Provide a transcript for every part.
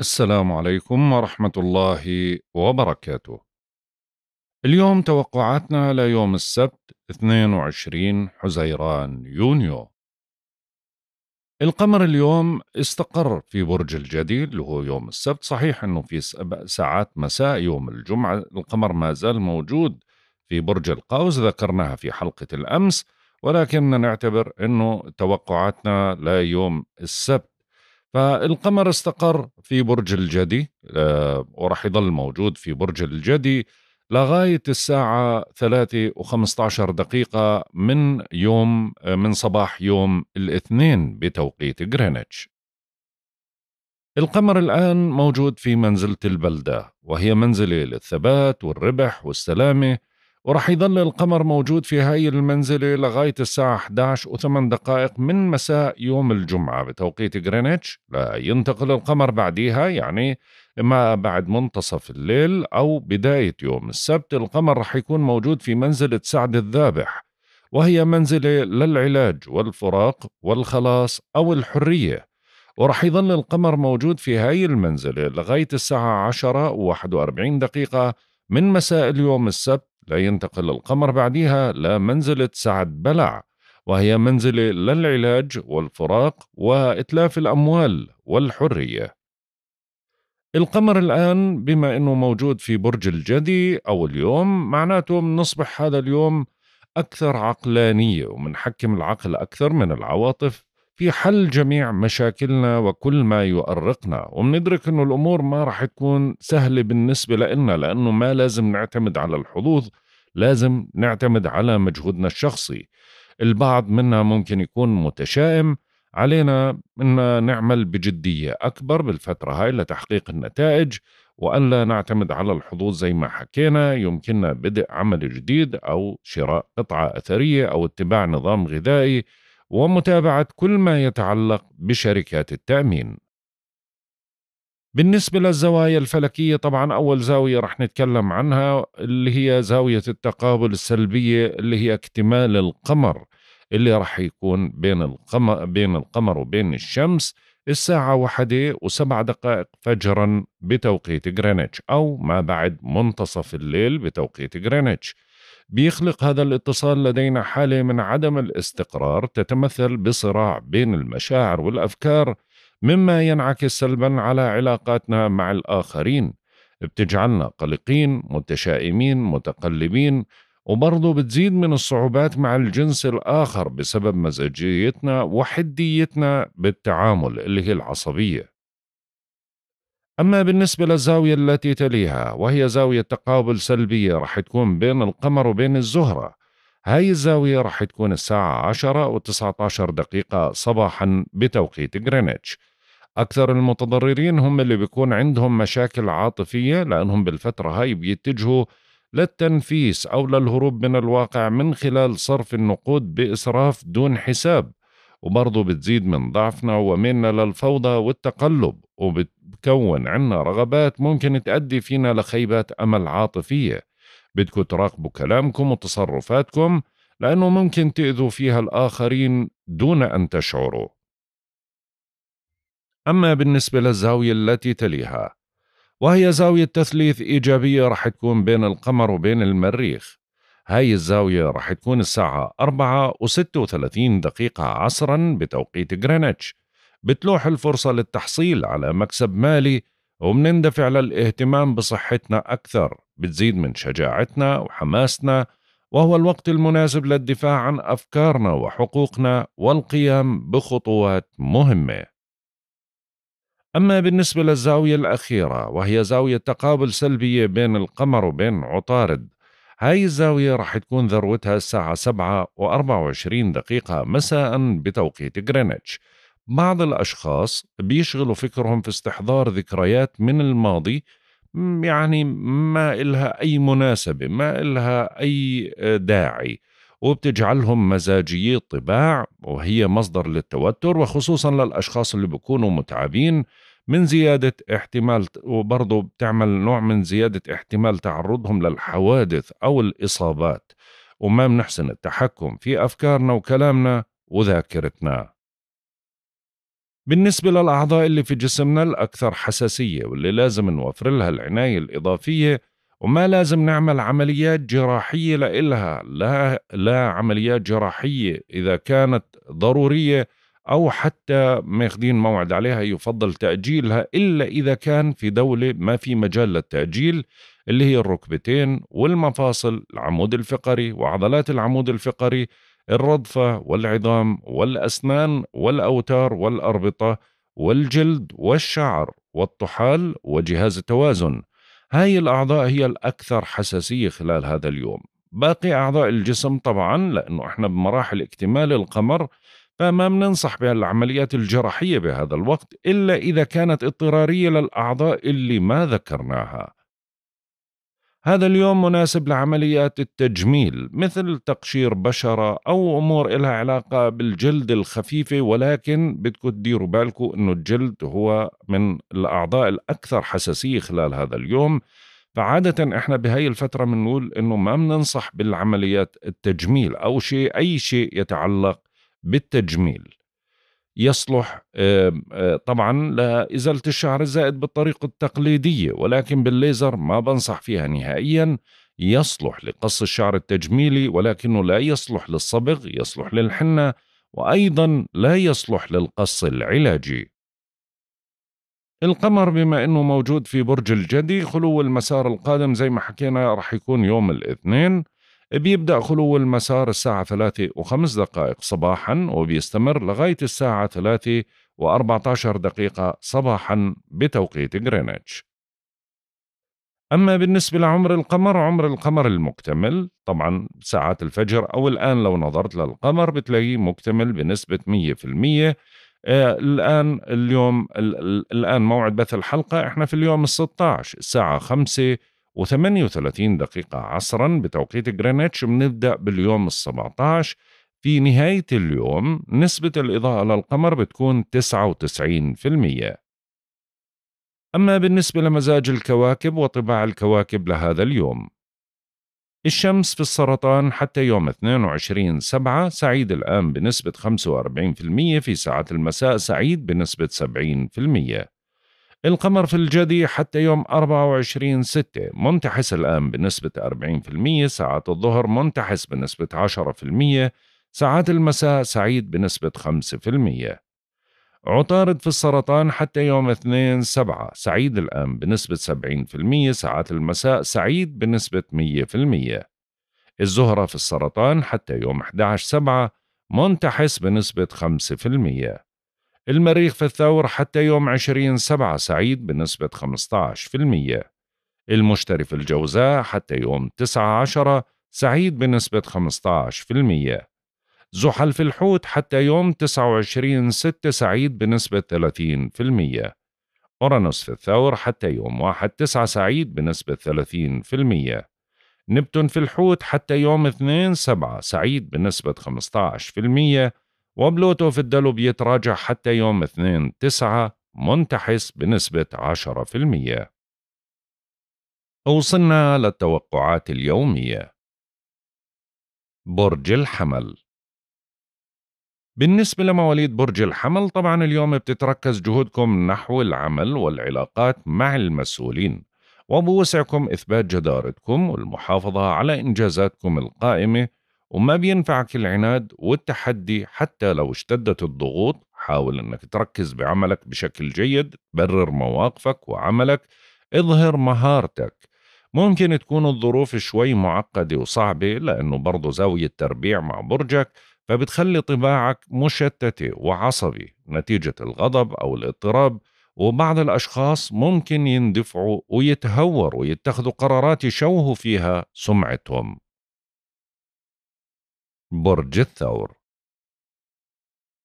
السلام عليكم ورحمة الله وبركاته. اليوم توقعاتنا ليوم السبت 22 حزيران يونيو. القمر اليوم استقر في برج الجدي اللي هو يوم السبت، صحيح انه في ساعات مساء يوم الجمعة القمر ما زال موجود في برج القوس ذكرناها في حلقة الامس، ولكن نعتبر انه توقعاتنا ليوم السبت فالقمر استقر في برج الجدي آه، وراح يضل موجود في برج الجدي لغاية الساعة 3 و15 دقيقة من يوم آه، من صباح يوم الاثنين بتوقيت غرينتش القمر الآن موجود في منزلة البلدة وهي منزلة للثبات والربح والسلامة وراح يظل القمر موجود في هاي المنزلة لغاية الساعة 11 و8 دقائق من مساء يوم الجمعة بتوقيت غرينتش لينتقل القمر بعديها يعني إما بعد منتصف الليل أو بداية يوم السبت القمر رح يكون موجود في منزلة سعد الذابح وهي منزلة للعلاج والفراق والخلاص أو الحرية ورح يظل القمر موجود في هاي المنزلة لغاية الساعة 10 و41 دقيقة من مساء اليوم السبت لا ينتقل القمر بعدها لمنزلة سعد بلع وهي منزلة للعلاج والفراق وإتلاف الأموال والحرية القمر الآن بما أنه موجود في برج الجدي أو اليوم معناته بنصبح هذا اليوم أكثر عقلانية ومنحكم العقل أكثر من العواطف في حل جميع مشاكلنا وكل ما يؤرقنا وبندرك انه الامور ما رح تكون سهله بالنسبه لنا لانه ما لازم نعتمد على الحظوظ لازم نعتمد على مجهودنا الشخصي البعض منا ممكن يكون متشائم علينا ان نعمل بجديه اكبر بالفتره هاي لتحقيق النتائج والا نعتمد على الحظوظ زي ما حكينا يمكننا بدء عمل جديد او شراء قطعه اثريه او اتباع نظام غذائي ومتابعة كل ما يتعلق بشركات التأمين. بالنسبة للزوايا الفلكية طبعا أول زاوية رح نتكلم عنها اللي هي زاوية التقابل السلبية اللي هي اكتمال القمر اللي رح يكون بين القمر بين القمر وبين الشمس الساعة واحدة وسبع دقائق فجرا بتوقيت غرينتش أو ما بعد منتصف الليل بتوقيت غرينتش بيخلق هذا الاتصال لدينا حاله من عدم الاستقرار تتمثل بصراع بين المشاعر والافكار مما ينعكس سلبا على علاقاتنا مع الاخرين بتجعلنا قلقين متشائمين متقلبين وبرضه بتزيد من الصعوبات مع الجنس الآخر بسبب مزاجيتنا وحديتنا بالتعامل اللي هي العصبية أما بالنسبة للزاوية التي تليها وهي زاوية تقابل سلبية رح تكون بين القمر وبين الزهرة هاي الزاوية رح تكون الساعة 10 و 19 دقيقة صباحا بتوقيت غرينتش أكثر المتضررين هم اللي بيكون عندهم مشاكل عاطفية لأنهم بالفترة هاي بيتجهوا للتنفيس أو للهروب من الواقع من خلال صرف النقود بإسراف دون حساب وبرضه بتزيد من ضعفنا وميلنا للفوضى والتقلب وبت بكون عنا رغبات ممكن تأدي فينا لخيبات أمل عاطفية بدكم تراقبوا كلامكم وتصرفاتكم لأنه ممكن تأذوا فيها الآخرين دون أن تشعروا أما بالنسبة للزاوية التي تليها وهي زاوية تثليث إيجابية رح تكون بين القمر وبين المريخ هاي الزاوية رح تكون الساعة 4 و36 دقيقة عصرا بتوقيت غرينتش بتلوح الفرصة للتحصيل على مكسب مالي ومنندفع للاهتمام بصحتنا أكثر بتزيد من شجاعتنا وحماسنا وهو الوقت المناسب للدفاع عن أفكارنا وحقوقنا والقيام بخطوات مهمة أما بالنسبة للزاوية الأخيرة وهي زاوية تقابل سلبية بين القمر وبين عطارد هاي الزاوية رح تكون ذروتها الساعة 7 و24 دقيقة مساء بتوقيت غرينتش بعض الأشخاص بيشغلوا فكرهم في استحضار ذكريات من الماضي يعني ما إلها أي مناسبة ما إلها أي آه، داعي وبتجعلهم مزاجيي الطباع وهي مصدر للتوتر وخصوصا للأشخاص اللي بيكونوا متعبين من زيادة احتمال وبرضه بتعمل نوع من زيادة احتمال تعرضهم للحوادث أو الإصابات وما بنحسن التحكم في أفكارنا وكلامنا وذاكرتنا بالنسبة للأعضاء اللي في جسمنا الأكثر حساسية واللي لازم نوفر لها العناية الإضافية وما لازم نعمل عمليات جراحية لإلها لا, لا عمليات جراحية إذا كانت ضرورية أو حتى ماخذين موعد عليها يفضل تأجيلها إلا إذا كان في دولة ما في مجال للتأجيل اللي هي الركبتين والمفاصل العمود الفقري وعضلات العمود الفقري الرضفة والعظام والأسنان والأوتار والأربطة والجلد والشعر والطحال وجهاز التوازن هاي الأعضاء هي الأكثر حساسية خلال هذا اليوم باقي أعضاء الجسم طبعا لأنه إحنا بمراحل اكتمال القمر فما بننصح بهالعمليات الجراحية بهذا الوقت إلا إذا كانت اضطرارية للأعضاء اللي ما ذكرناها هذا اليوم مناسب لعمليات التجميل مثل تقشير بشرة أو أمور إلها علاقة بالجلد الخفيفة ولكن بدكم تديروا بالكم أنه الجلد هو من الأعضاء الأكثر حساسية خلال هذا اليوم فعادة إحنا بهاي الفترة بنقول أنه ما بننصح بالعمليات التجميل أو شيء أي شيء يتعلق بالتجميل يصلح آه، طبعا لإزالة الشعر الزائد بالطريقة التقليدية ولكن بالليزر ما بنصح فيها نهائيا يصلح لقص الشعر التجميلي ولكنه لا يصلح للصبغ يصلح للحنة وأيضا لا يصلح للقص العلاجي القمر بما أنه موجود في برج الجدي خلو المسار القادم زي ما حكينا رح يكون يوم الاثنين بيبدأ خلو المسار الساعة ثلاثة وخمس دقائق صباحا وبيستمر لغاية الساعة ثلاثة و14 دقيقة صباحا بتوقيت غرينتش أما بالنسبة لعمر القمر عمر القمر المكتمل طبعا ساعات الفجر أو الآن لو نظرت للقمر بتلاقيه مكتمل بنسبة 100% آه، الآن اليوم الآن موعد بث الحلقة إحنا في اليوم الستاعش الساعة خمسة و38 دقيقة عصرا بتوقيت جرينتش بنبدأ باليوم ال17 في نهاية اليوم نسبة الإضاءة للقمر بتكون 99% أما بالنسبة لمزاج الكواكب وطباع الكواكب لهذا اليوم الشمس في السرطان حتى يوم 22 سبعة سعيد الآن بنسبة 45% في ساعات المساء سعيد بنسبة 70% القمر في الجدي حتى يوم 24 ستة منتحس الآن بنسبة 40% ساعات الظهر منتحس بنسبة 10% ساعات المساء سعيد بنسبة 5% عطارد في السرطان حتى يوم 2 سبعة سعيد الآن بنسبة 70% ساعات المساء سعيد بنسبة 100% الزهرة في السرطان حتى يوم 11 سبعة منتحس بنسبة 5% المريخ في الثور حتى يوم 20 سبعة سعيد بنسبة 15% المشتري في الجوزاء حتى يوم تسعة عشرة سعيد بنسبة 15% زحل في الحوت حتى يوم 29 6 سعيد بنسبة 30% أورانوس في الثور حتى يوم 1 9 سعيد بنسبة 30% نبتون في الحوت حتى يوم 2 7 سعيد بنسبة المية. وبلوتو في الدلو بيتراجع حتى يوم 2 9 منتحس بنسبة 10% وصلنا للتوقعات اليومية برج الحمل بالنسبة لمواليد برج الحمل طبعا اليوم بتتركز جهودكم نحو العمل والعلاقات مع المسؤولين وبوسعكم إثبات جدارتكم والمحافظة على إنجازاتكم القائمة وما بينفعك العناد والتحدي حتى لو اشتدت الضغوط حاول انك تركز بعملك بشكل جيد برر مواقفك وعملك اظهر مهارتك ممكن تكون الظروف شوي معقدة وصعبة لأنه برضه زاوية تربيع مع برجك فبتخلي طباعك مشتتة وعصبي نتيجة الغضب أو الاضطراب وبعض الأشخاص ممكن يندفعوا ويتهوروا ويتخذوا قرارات يشوهوا فيها سمعتهم برج الثور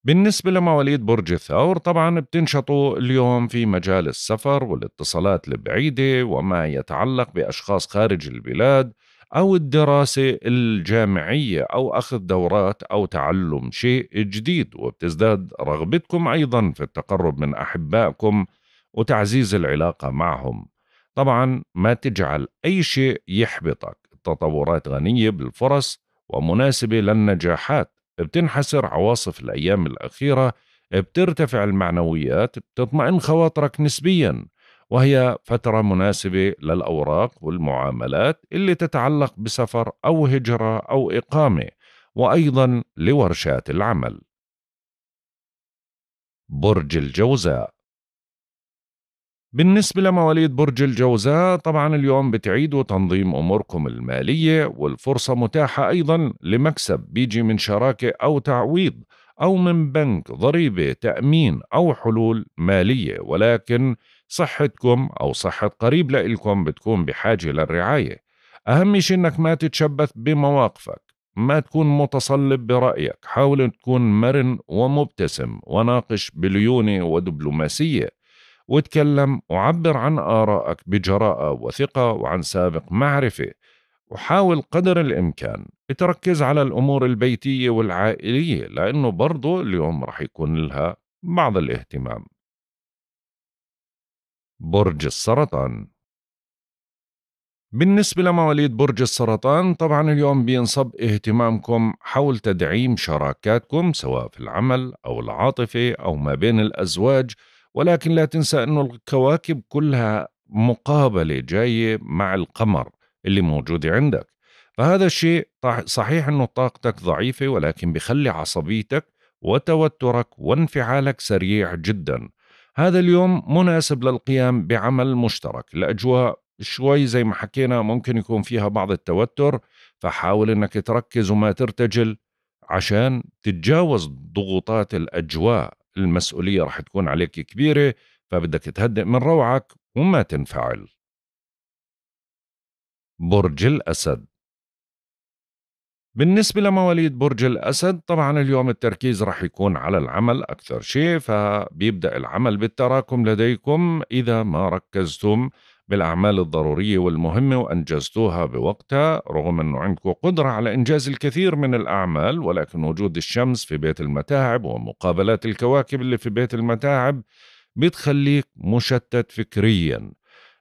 بالنسبة لمواليد برج الثور طبعا بتنشطوا اليوم في مجال السفر والاتصالات البعيدة وما يتعلق بأشخاص خارج البلاد أو الدراسة الجامعية أو أخذ دورات أو تعلم شيء جديد وبتزداد رغبتكم أيضا في التقرب من أحبائكم وتعزيز العلاقة معهم طبعا ما تجعل أي شيء يحبطك التطورات غنية بالفرص ومناسبة للنجاحات بتنحسر عواصف الأيام الأخيرة بترتفع المعنويات بتطمئن خواطرك نسبيا وهي فترة مناسبة للأوراق والمعاملات اللي تتعلق بسفر أو هجرة أو إقامة وأيضا لورشات العمل برج الجوزاء بالنسبة لمواليد برج الجوزاء طبعا اليوم بتعيدوا تنظيم أموركم المالية والفرصة متاحة أيضا لمكسب بيجي من شراكة أو تعويض أو من بنك ضريبة تأمين أو حلول مالية ولكن صحتكم أو صحة قريب لإلكم بتكون بحاجة للرعاية أهم شيء أنك ما تتشبث بمواقفك ما تكون متصلب برأيك حاول تكون مرن ومبتسم وناقش بليونة ودبلوماسية وتكلم وعبر عن آرائك بجراءة وثقة وعن سابق معرفة وحاول قدر الإمكان تركز على الأمور البيتية والعائلية لأنه برضو اليوم رح يكون لها بعض الاهتمام برج السرطان بالنسبة لمواليد برج السرطان طبعا اليوم بينصب اهتمامكم حول تدعيم شراكاتكم سواء في العمل أو العاطفة أو ما بين الأزواج ولكن لا تنسى أنه الكواكب كلها مقابلة جاية مع القمر اللي موجودة عندك فهذا الشيء صحيح أنه طاقتك ضعيفة ولكن بخلي عصبيتك وتوترك وانفعالك سريع جدا هذا اليوم مناسب للقيام بعمل مشترك الأجواء شوي زي ما حكينا ممكن يكون فيها بعض التوتر فحاول أنك تركز وما ترتجل عشان تتجاوز ضغوطات الأجواء المسؤولية رح تكون عليك كبيرة فبدك تهدئ من روعك وما تنفعل برج الأسد بالنسبة لمواليد برج الأسد طبعا اليوم التركيز رح يكون على العمل أكثر شيء فبيبدأ العمل بالتراكم لديكم إذا ما ركزتم بالأعمال الضرورية والمهمة وأنجزتوها بوقتها رغم أنه عندكم قدرة على إنجاز الكثير من الأعمال ولكن وجود الشمس في بيت المتاعب ومقابلات الكواكب اللي في بيت المتاعب بتخليك مشتت فكريا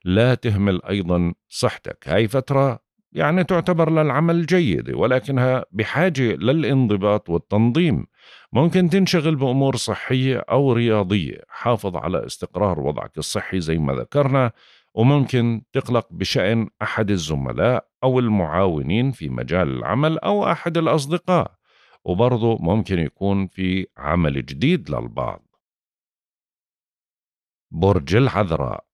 لا تهمل أيضا صحتك هاي فترة يعني تعتبر للعمل جيدة ولكنها بحاجة للانضباط والتنظيم ممكن تنشغل بأمور صحية أو رياضية حافظ على استقرار وضعك الصحي زي ما ذكرنا وممكن تقلق بشأن أحد الزملاء أو المعاونين في مجال العمل أو أحد الأصدقاء وبرضه ممكن يكون في عمل جديد للبعض برج العذراء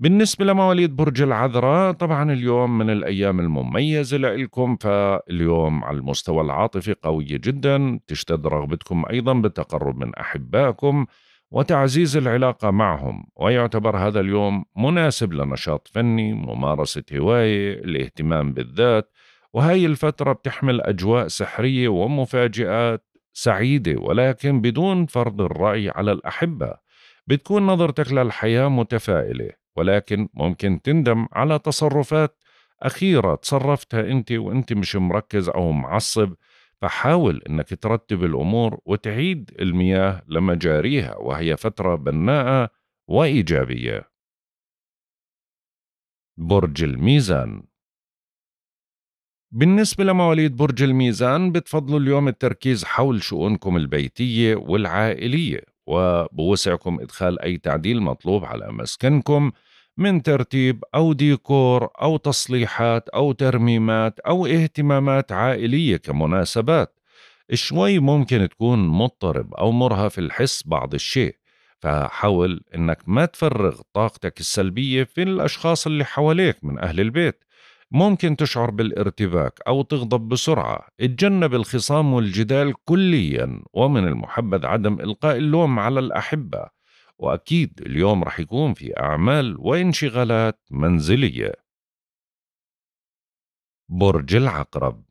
بالنسبة لمواليد برج العذراء طبعا اليوم من الأيام المميزة لإلكم فاليوم على المستوى العاطفي قوية جدا تشتد رغبتكم أيضا بالتقرب من أحبائكم وتعزيز العلاقة معهم ويعتبر هذا اليوم مناسب لنشاط فني ممارسة هواية الاهتمام بالذات وهي الفترة بتحمل أجواء سحرية ومفاجآت سعيدة ولكن بدون فرض الرأي على الأحبة بتكون نظرتك للحياة متفائلة ولكن ممكن تندم على تصرفات أخيرة تصرفتها أنت وأنت مش مركز أو معصب فحاول أنك ترتب الأمور وتعيد المياه لمجاريها وهي فترة بناءة وإيجابية برج الميزان بالنسبة لمواليد برج الميزان بتفضلوا اليوم التركيز حول شؤونكم البيتية والعائلية وبوسعكم إدخال أي تعديل مطلوب على مسكنكم من ترتيب أو ديكور أو تصليحات أو ترميمات أو اهتمامات عائلية كمناسبات شوي ممكن تكون مضطرب أو مرهف الحس بعض الشيء فحاول أنك ما تفرغ طاقتك السلبية في الأشخاص اللي حواليك من أهل البيت ممكن تشعر بالارتباك أو تغضب بسرعة اتجنب الخصام والجدال كليا ومن المحبذ عدم إلقاء اللوم على الأحبة وأكيد اليوم رح يكون في أعمال وانشغالات منزلية برج العقرب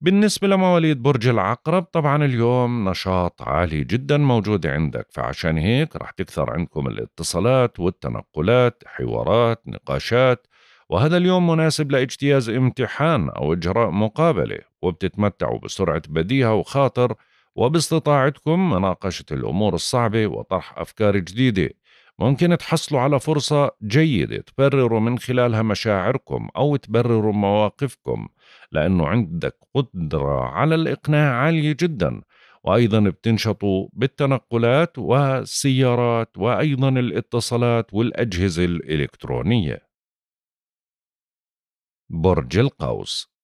بالنسبة لمواليد برج العقرب طبعا اليوم نشاط عالي جدا موجود عندك فعشان هيك رح تكثر عندكم الاتصالات والتنقلات حوارات نقاشات وهذا اليوم مناسب لاجتياز امتحان أو إجراء مقابلة وبتتمتعوا بسرعة بديهة وخاطر وباستطاعتكم مناقشة الأمور الصعبة وطرح أفكار جديدة ممكن تحصلوا على فرصة جيدة تبرروا من خلالها مشاعركم أو تبرروا مواقفكم لأنه عندك قدرة على الإقناع عالية جدا وأيضا بتنشطوا بالتنقلات والسيارات وأيضا الاتصالات والأجهزة الإلكترونية برج القوس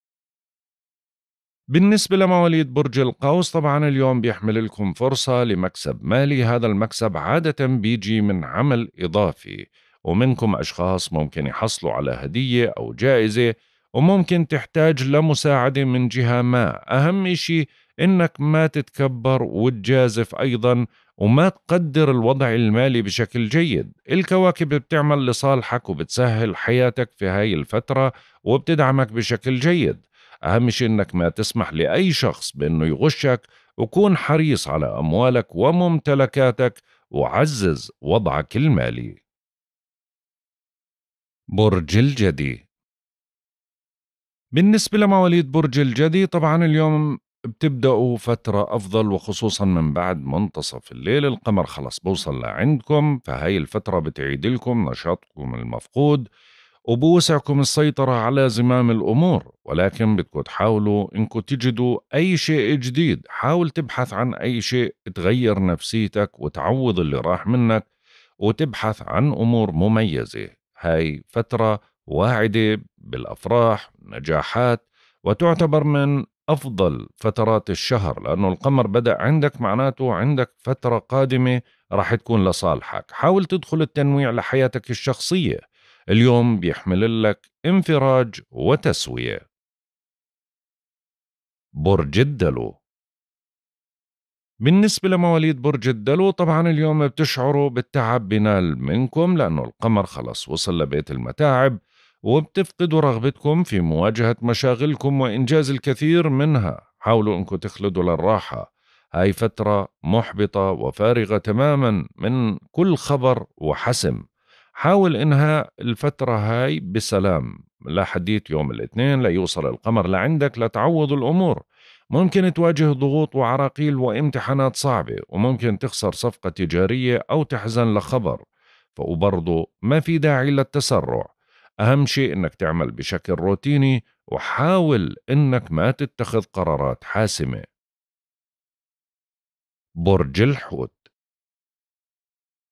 بالنسبة لمواليد برج القوس طبعا اليوم بيحمل لكم فرصة لمكسب مالي هذا المكسب عادة بيجي من عمل إضافي ومنكم أشخاص ممكن يحصلوا على هدية أو جائزة وممكن تحتاج لمساعدة من جهة ما أهم شيء إنك ما تتكبر وتجازف أيضا وما تقدر الوضع المالي بشكل جيد الكواكب بتعمل لصالحك وبتسهل حياتك في هاي الفترة وبتدعمك بشكل جيد أهم شيء أنك ما تسمح لأي شخص بأنه يغشك وكون حريص على أموالك وممتلكاتك وعزز وضعك المالي برج الجدي بالنسبة لمواليد برج الجدي طبعا اليوم بتبدأوا فترة أفضل وخصوصا من بعد منتصف الليل القمر خلص بوصل لعندكم فهاي الفترة بتعيد لكم نشاطكم المفقود وبوسعكم السيطرة على زمام الأمور ولكن بدكم تحاولوا إنكم تجدوا أي شيء جديد حاول تبحث عن أي شيء تغير نفسيتك وتعوض اللي راح منك وتبحث عن أمور مميزة هاي فترة واعدة بالأفراح نجاحات وتعتبر من أفضل فترات الشهر لأنه القمر بدأ عندك معناته عندك فترة قادمة راح تكون لصالحك حاول تدخل التنويع لحياتك الشخصية اليوم بيحمل لك انفراج وتسوية برج الدلو بالنسبة لمواليد برج الدلو طبعا اليوم بتشعروا بالتعب بنال منكم لأنه القمر خلص وصل لبيت المتاعب وبتفقدوا رغبتكم في مواجهة مشاغلكم وإنجاز الكثير منها حاولوا أنكم تخلدوا للراحة هاي فترة محبطة وفارغة تماما من كل خبر وحسم حاول انهاء الفترة هاي بسلام لحديت يوم الاثنين ليوصل القمر لعندك لتعوض الأمور ممكن تواجه ضغوط وعراقيل وامتحانات صعبة وممكن تخسر صفقة تجارية أو تحزن لخبر فوبرضه ما في داعي للتسرع أهم شيء أنك تعمل بشكل روتيني وحاول أنك ما تتخذ قرارات حاسمة برج الحوت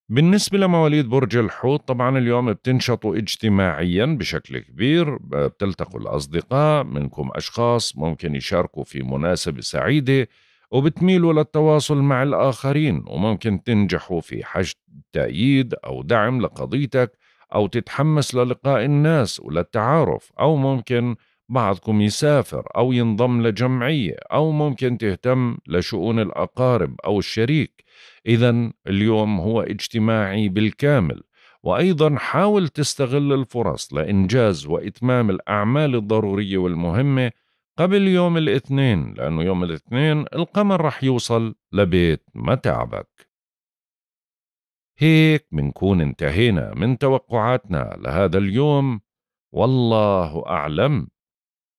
بالنسبة لمواليد برج الحوت طبعا اليوم بتنشطوا اجتماعيا بشكل كبير بتلتقوا الأصدقاء منكم أشخاص ممكن يشاركوا في مناسبة سعيدة وبتميلوا للتواصل مع الآخرين وممكن تنجحوا في حشد تأييد أو دعم لقضيتك أو تتحمس للقاء الناس وللتعارف أو ممكن بعضكم يسافر أو ينضم لجمعية أو ممكن تهتم لشؤون الأقارب أو الشريك إذا اليوم هو اجتماعي بالكامل وأيضا حاول تستغل الفرص لإنجاز وإتمام الأعمال الضرورية والمهمة قبل يوم الاثنين لأنه يوم الاثنين القمر رح يوصل لبيت متعبك هيك منكون انتهينا من توقعاتنا لهذا اليوم والله أعلم